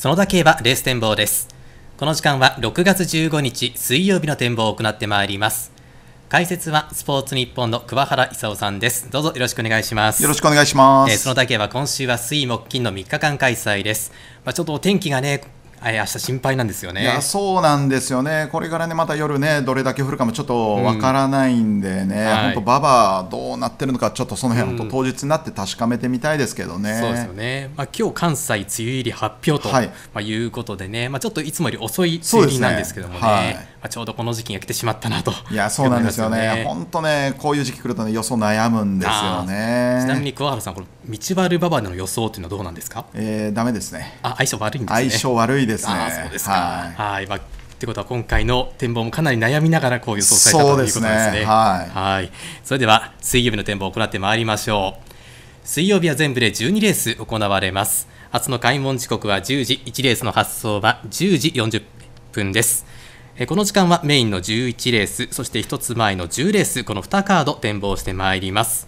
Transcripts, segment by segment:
その田競馬レース展望です。この時間は6月15日水曜日の展望を行ってまいります。解説はスポーツ日本の桑原勲さんです。どうぞよろしくお願いします。よろしくお願いします。えー、の田競馬今週は水木金の3日間開催です。まあ、ちょっとお天気がね、明日心配なんですよねいやそうなんですよね、これからね、また夜ね、どれだけ降るかもちょっとわからないんでね、本、当、ん、ババどうなってるのか、ちょっとその辺、本、当、当日になって確かめてみたいですけどね。そうですよね、まあ今日関西、梅雨入り発表と、いうことでね、まあ、ちょっといつもより遅い梅雨入りなんですけどもね。あ、ちょうどこの時期が来てしまったなといやそうなんですよね、本当ね、こういう時期来るとね、予想悩むんですよね。ちなみに桑原さん、この道悪馬バでの予想というのはどうなんですかえー、だめですね。あ相性悪いんですね。相性悪いですね。あそうですか。はいまあってことは今回の展望もかなり悩みながらこう予想されたということですね。すねはい、い、それでは水曜日の展望を行ってまいりましょう。水曜日は全部で12レース行われます。明日の開門時刻は10時、1レースの発送は10時40分です。えこの時間はメインの11レース、そして1つ前の10レース、この2カード展望してまいります。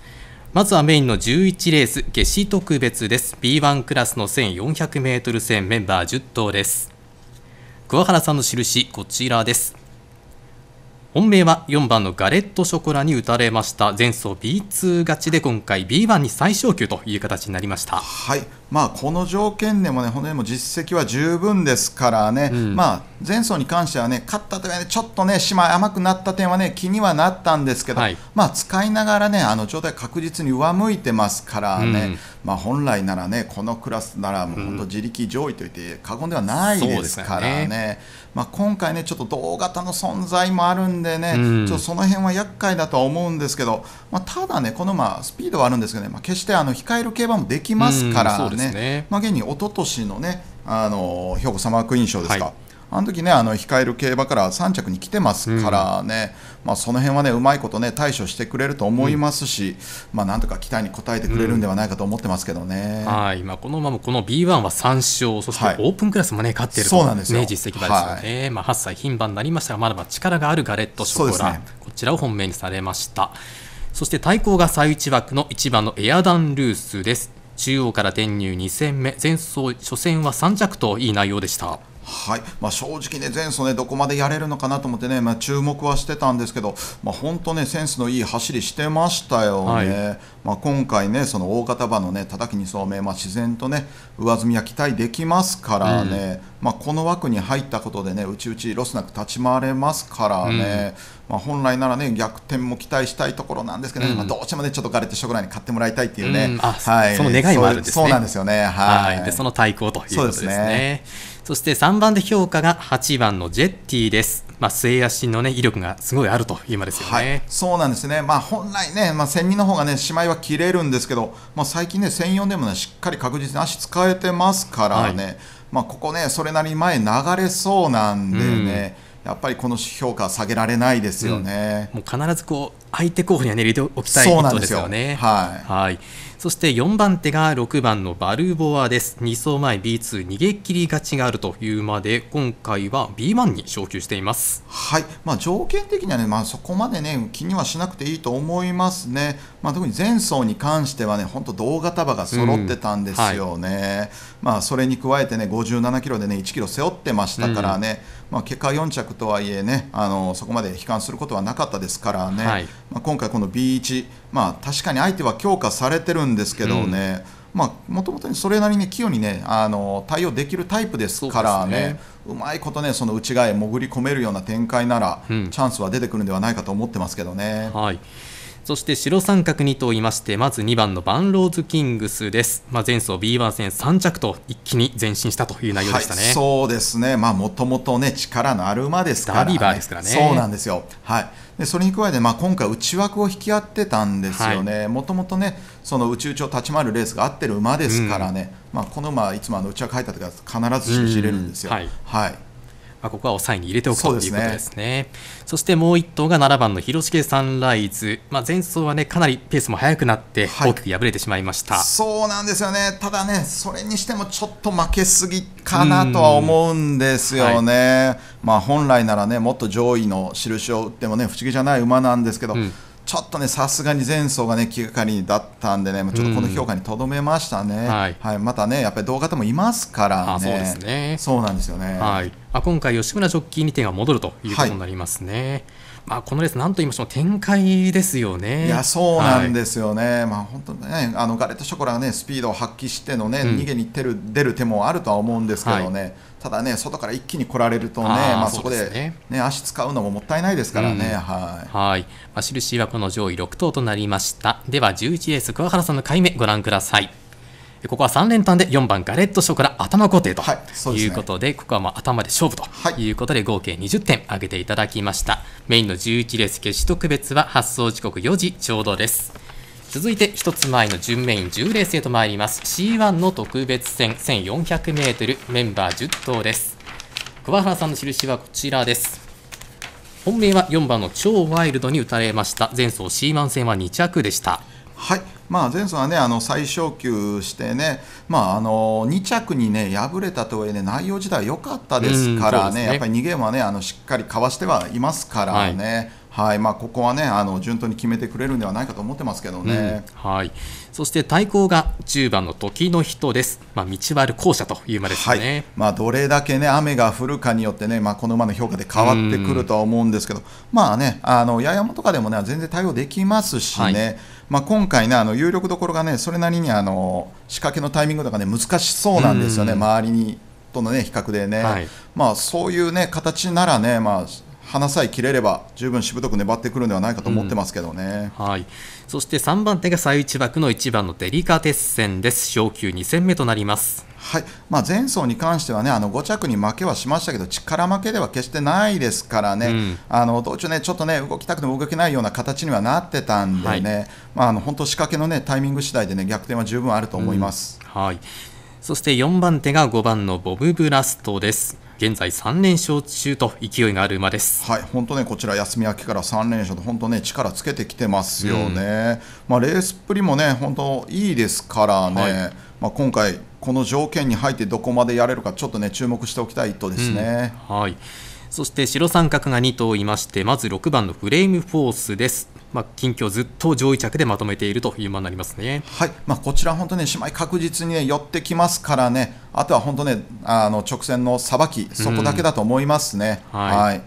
まずはメインの11レース、夏至特別です。B1 クラスの1400メートル戦メンバー10頭です。桑原さんの印、こちらです。本命は4番のガレット・ショコラに打たれました前走 B2 勝ちで今回 B1 に最小級という形になりました。はいまあ、この条件でもね本当も実績は十分ですからね、うん、まあ、前走に関してはね勝ったときは、ね、ちょっとね島甘くなった点はね気にはなったんですけど、はい、まあ、使いながらねあの状態確実に上向いてますからね、うん、まあ、本来ならねこのクラスならもう本当自力上位といって過言ではないですからねうん、ねまあ、今回ねちょっと同型の存在もあるんでね、うん、ちょっとその辺は厄介だとは思うんですけど、まあ、ただね、このまあスピードはあるんですけどね、まあ、決してあの控える競馬もできますからね、うん、ねまあ、現に一昨年のね、あの兵庫サマークイーン賞ですか。はいあの時ねあの控える競馬から3着に来てますからね、うん、まあ、その辺はねうまいことね対処してくれると思いますし、うん、まあ、なんとか期待に応えてくれるんではないかと思ってますけどね、うん、はいまあ、このままこの B1 は3勝そしてオープンクラスもね、勝ってるはい、そうなんですね、実績馬ですよね、はい、まあ、8歳牝馬になりましたがまだまだ力があるガレットショコラ、ね、こちらを本命にされましたそして対抗が最1枠の1番のエアダンルースです中央から転入2戦目前走初戦は3着といい内容でした。はいまあ、正直ね、前走ね、どこまでやれるのかなと思ってね、まあ、注目はしてたんですけど、まあ、本当ね、センスのいい走りしてましたよね、はい、まあ、今回ね、その大型馬のね、叩き2走目、まあ、自然とね、上積みは期待できますからね、うん、まあ、この枠に入ったことでね、うちうちロスなく立ち回れますからね、うん、まあ、本来ならね、逆転も期待したいところなんですけど、ね、うん、まあ、どうしてもね、ちょっとガレットショに買ってもらいたいっていうね、あはい、その願いもあるんですね。そうなんですよね、はい、はい、でその対抗ということですね。そうですねそして3番で評価が8番のジェッティです。まあ、末足の、ね、威力がすごいあるという馬ですよね、はい、そうなんですね、まあ、本来ね、まあ、1 0の方がね、しまいは切れるんですけど、まあ、最近ね、専用でもね、しっかり確実に足使えてますからね、はい、まあ、ここね、それなり前、流れそうなんでね。うんやっぱりこの評価下げられないですよね、うん、もう必ずこう相手候補には、ね、入れておきたいそうなんですよね。はい、はい、そして4番手が6番のバルボアです。2走前 B2 逃げ切り勝ちがあるというまで今回は B1 に昇級しています。はい、まあ、条件的にはね、まあ、そこまでね気にはしなくていいと思いますね。まあ、特に前走に関してはね本当同型馬が揃ってたんですよね。うんはい、まあそれに加えてね57キロでね1キロ背負ってましたからね。うん、まあ結果4着とはいえねあのそこまで悲観することはなかったですからね。はいまあ、今回この B1、まあ、確かに相手は強化されてるんですけどね、もともとそれなりに器用に、ね、あの対応できるタイプですからね、ね、うまいこと、ね、その内側へ潜り込めるような展開なら、うん、チャンスは出てくるんではないかと思ってますけどね。はいそして白三角2と言いましてまず2番のバンローズキングスです、まあ、前走 B1 戦3着と一気に前進したという内容でしたね、はい、そうですねもともと力のある馬ですから、ね、ダビバーですからねそうなんですよはいでそれに加えて、まあ、今回、内枠を引き合ってたんですよね、もともとね、その内宙を立ち回るレースが合ってる馬ですからね、うん、まあ、この馬、いつもあの内枠入った時は必ず信じれるんですよ。うんうん、はい、はいまあ、ここは抑えに入れておくということですね。そ、ね、してもう一頭が7番の広重サンライズ、まあ、前走は、ね、かなりペースも速くなって大きく敗れてしまいました、はい、そうなんですよね、ただね、それにしてもちょっと負けすぎかなとは思うんですよね、はい、まあ、本来ならね、もっと上位の印を打ってもね、不思議じゃない馬なんですけど。うんちょっとね、さすがに前走がね、気がかりだったんでね、ちょっとこの評価にとどめましたね、うんはい、はい、またね、やっぱり動画でもいますからね、そうですねそうなんですよね、はい、あ今回、吉村ジョッキーに点が戻るということになりますね。はい、まあ、このレース、なんと言いましても展開ですよね。いや、そうなんですよね、はい、まあ、本当ね、あのガレットショコラがね、スピードを発揮してのね、うん、逃げに出る出る手もあるとは思うんですけどね。ただね、外から一気に来られるとね、あまあ、そこで、ねでね、足使うのももったいないですからね、うん、はいはい、まあ、印はこの上位6頭となりました、では11レース、桑原さんの回目、ご覧ください。ここは3連単で4番ガレット賞から頭固定ということではいでね、ここはまあ頭で勝負ということで合計20点上げていただきました、はい、メインの11レース決死特別は発送時刻4時ちょうどです続いて一つ前の準メイン10レースへと参ります C1 の特別戦 1400m メンバー10頭です桑原さんの印はこちらです本命は4番の超ワイルドに打たれました前走シーマン戦は2着でしたはいまあ、前走は、ね、あの最小級してね、まあ、あの2着に、ね、敗れたとはいえ、ね、内容自体良かったですからねね、やっぱり2ゲームは、ね、あのしっかりかわしてはいますからね。はいはいまあ、ここは、ね、あの順当に決めてくれるんではないかと思ってますけどね、うん、はい、そして対抗が10番の時の人です、まあ、道悪校舎という馬ですね、はい、まあ、どれだけ、ね、雨が降るかによってね、ねまあ、この馬の評価で変わってくるとは思うんですけど、まあね、あの八重山とかでも、ね、全然対応できますしね。はいまあ、今回ね、あの有力どころがね、それなりにあの仕掛けのタイミングとかね、難しそうなんですよね、周りにとの、ね、比較でね、はい、まあ、そういう、ね、形ならね、まあ、鼻さえ切れれば十分しぶとく粘ってくるのではないかと思ってますけどね、うん、はい、そして3番手が最内枠の1番のデリカ鉄線です昇級2戦目となりますはいまあ、前走に関してはねあの5着に負けはしましたけど力負けでは決してないですからね、うん、あの道中ね、ちょっとね動きたくても動けないような形にはなってたんでね、はい、まあ、あの本当仕掛けの、ね、タイミング次第でね逆転は十分あると思います、うん、はい、そして4番手が5番のボブ・ブラストです。現在3連勝中と勢いがある馬です。はい、本当ねこちら休み明けから3連勝と本当ね力つけてきてますよね。うん、まあレースっぷりもね本当いいですからね。はい、まあ今回この条件に入ってどこまでやれるかちょっとね注目しておきたいとですね。うん、はい。そして白三角が2頭いましてまず6番のフレームフォースです。まあ、近況ずっと上位着でまとめているという間になりますね、はいまあ、こちら、本当に姉妹確実に、ね、寄ってきますからね、あとは本当ね、あの直線のさばき、そこだけだと思いますね。うん、はい、はい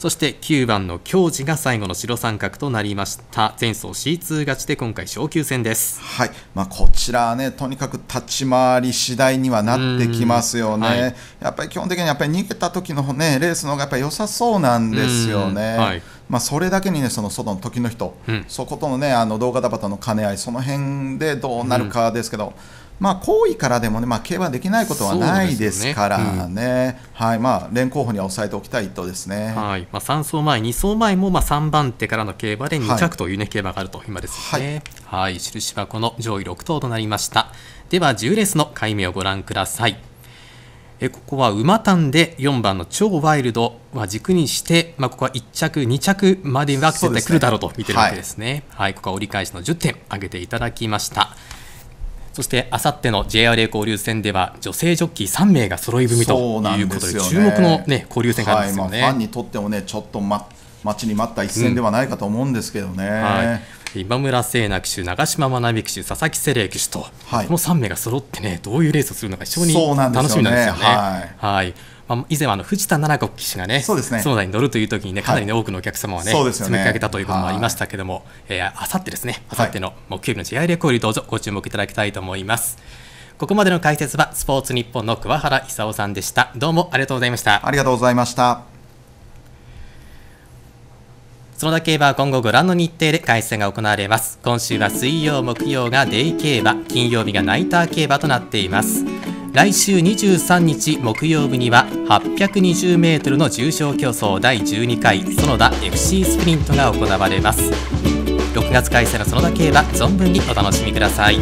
そして9番の京治が最後の白三角となりました前走 C2 勝ちで今回昇級戦ですはい、まあ、こちらねとにかく立ち回り次第にはなってきますよね、はい、やっぱり基本的にやっぱり逃げた時のねレースの方がやっぱ良さそうなんですよね。はいまあ、それだけにねその外の時の人、うん、そことのねあの動画ダバタの兼ね合いその辺でどうなるかですけど、うんまあ、好為からでもね、まあ、競馬できないことはないですからね、ねうん、はいまあ、連候補には抑えておきたいとですね、はいまあ、3走前、2走前もまあ3番手からの競馬で2着というね、はい、競馬があると今ですね、はい、はい、印はこの上位6頭となりました。では10レースの解明をご覧ください。えここは馬単で4番の超ワイルドは軸にして、まあ、ここは1着、2着までは絶対来るだろうと見てるわけですね。すねはい、はい、ここは折り返しの10点上げていただきました。そしてあさっての JRA 交流戦では女性ジョッキー3名が揃い踏みということで、ね、注目の、ね、交流戦がありますよね、はいまあ、ファンにとっても、ね、ちょっと、ま、待ちに待った一戦ではないかと思うんですけどね。うんはい今村聖奈騎手、長島学美騎手、佐々木セレ騎手と、はい、この3名が揃ってね、どういうレースをするのか、非常に楽しみなんですよね。はいまあ、以前はあの藤田七子騎士がね、そうですね角田に乗るという時にね、かなりね、はい、多くのお客様はね、ね詰めかけたということもありましたけども、えー、あさってですね、あさっての木曜日の試合レコール、どうぞご注目いただきたいと思います。ここまでの解説は、スポーツニッポンの桑原勲さんでした。どうもありがとうございました。ありがとうございました。園田競馬は今後ご覧の日程で開催が行われます今週は水曜木曜がデイ競馬金曜日がナイター競馬となっています来週23日木曜日には8 2 0ルの重賞競争第12回園田 FC スプリントが行われます6月開催の園田競馬存分にお楽しみください